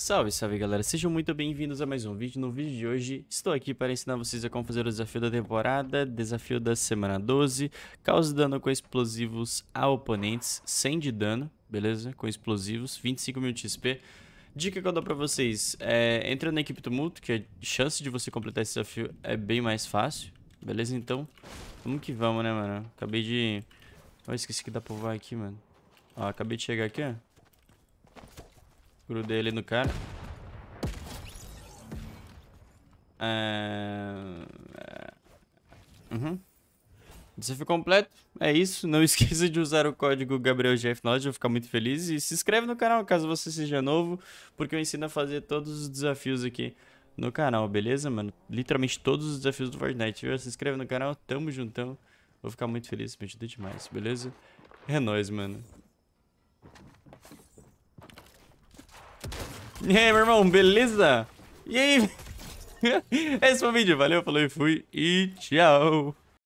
Salve, salve galera, sejam muito bem-vindos a mais um vídeo. No vídeo de hoje estou aqui para ensinar vocês a como fazer o desafio da temporada, desafio da semana 12, causa dano com explosivos a oponentes, 100 de dano, beleza? Com explosivos, 25 mil de XP. Dica que eu dou pra vocês, é, entra na equipe tumulto, que a é, chance de você completar esse desafio é bem mais fácil, beleza? Então, vamos que vamos, né, mano? Acabei de... Oh, esqueci que dá pra voar aqui, mano. Ó, acabei de chegar aqui, ó. Grudei ali no cara. É, é... Uhum. Desafio completo, é isso. Não esqueça de usar o código GabrielGF na loja, eu vou ficar muito feliz. E se inscreve no canal caso você seja novo, porque eu ensino a fazer todos os desafios aqui no canal, beleza, mano? Literalmente todos os desafios do Fortnite, viu? Se inscreve no canal, tamo juntão. Vou ficar muito feliz, me ajuda demais, beleza? É nóis, mano. E aí, meu irmão, beleza? E aí? Esse foi o vídeo, valeu, falou e fui, e tchau!